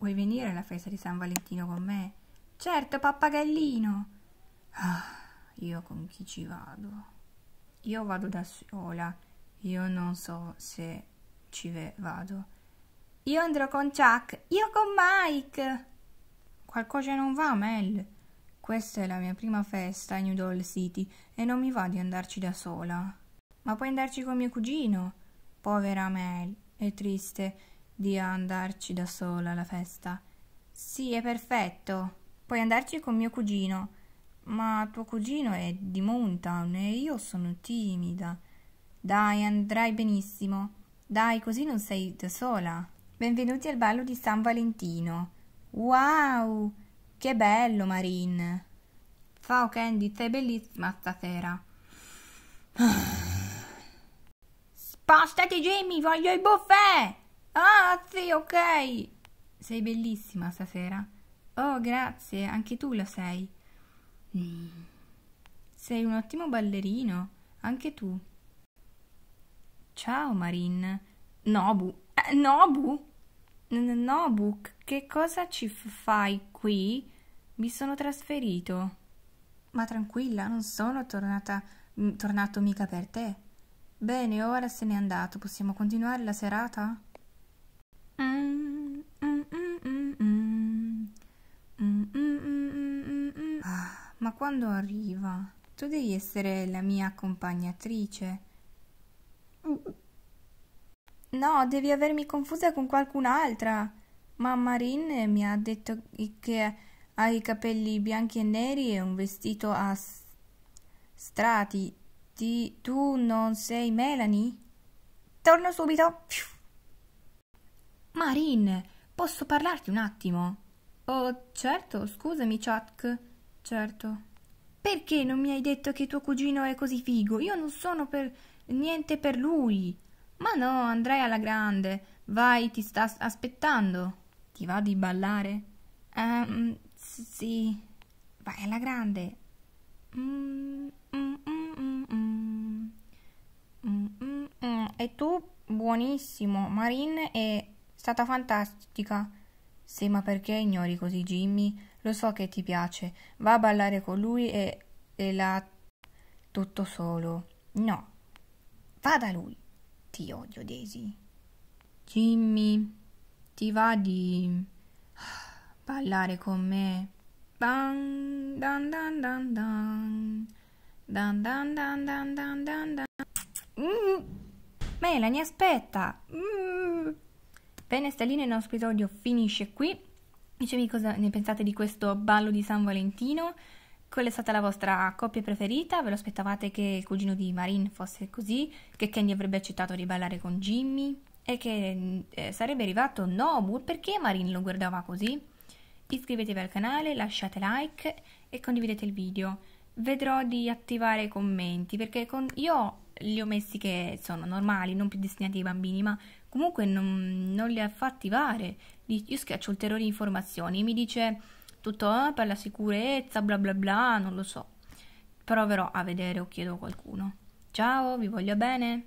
Vuoi venire alla festa di San Valentino con me? Certo, pappagallino! Ah, io con chi ci vado? Io vado da sola. Io non so se ci vado. Io andrò con Chuck. Io con Mike. Qualcosa non va, Mel. Questa è la mia prima festa a New Doll City e non mi va di andarci da sola. Ma puoi andarci con mio cugino? Povera Mel, è triste di andarci da sola alla festa. Sì, è perfetto. Puoi andarci con mio cugino. Ma tuo cugino è di Moontown e io sono timida. Dai, andrai benissimo. Dai, così non sei da sola. Benvenuti al ballo di San Valentino. Wow! Che bello, Marin. Ciao Candy, sei bellissima stasera. Spostati Jimmy, voglio il buffet! Ah, sì, ok. Sei bellissima stasera. Oh, grazie, anche tu lo sei. Mm. Sei un ottimo ballerino, anche tu. Ciao, Marin. Nobu. Eh, Nobu? Nobu, che cosa ci fai qui? Mi sono trasferito. Ma tranquilla, non sono tornata, tornato mica per te. Bene, ora se n'è andato. Possiamo continuare la serata? ma quando arriva, tu devi essere la mia accompagnatrice. No, devi avermi confusa con qualcun'altra. Mamma Rin mi ha detto che hai i capelli bianchi e neri e un vestito a strati. Ti, tu non sei Melanie? Torno subito. Marin, posso parlarti un attimo? Oh, certo, scusami, Chuck. Certo. Perché non mi hai detto che tuo cugino è così figo? Io non sono per niente per lui. Ma no, andrai alla grande. Vai, ti sta aspettando. Ti va di ballare? Um, sì. Vai alla grande. Mm, mm, mm, e tu, buonissimo. Marin è stata fantastica. Sì, ma perché ignori così Jimmy? Lo so che ti piace. Va a ballare con lui e, e la... tutto solo. No. Va da lui. Ti odio, Daisy. Jimmy, ti va di... ballare con me? Dan, dan, dan, dan, dan. Dan, dan, dan, dan, dan, dan, Mm. Melanie, aspetta. Mm. Bene, stelline, il nostro episodio finisce qui. Dicevi cosa ne pensate di questo ballo di San Valentino? Qual è stata la vostra coppia preferita? Ve lo aspettavate che il cugino di Marin fosse così? Che Kenny avrebbe accettato di ballare con Jimmy? E che eh, sarebbe arrivato Nobu? Perché Marin lo guardava così? Iscrivetevi al canale, lasciate like e condividete il video. Vedrò di attivare i commenti perché con... io li ho messi che sono normali, non più destinati ai bambini, ma comunque non, non li fa attivare. Io schiaccio ulteriori informazioni, mi dice tutto eh, per la sicurezza, bla bla bla, non lo so. Proverò a vedere o chiedo a qualcuno. Ciao, vi voglio bene.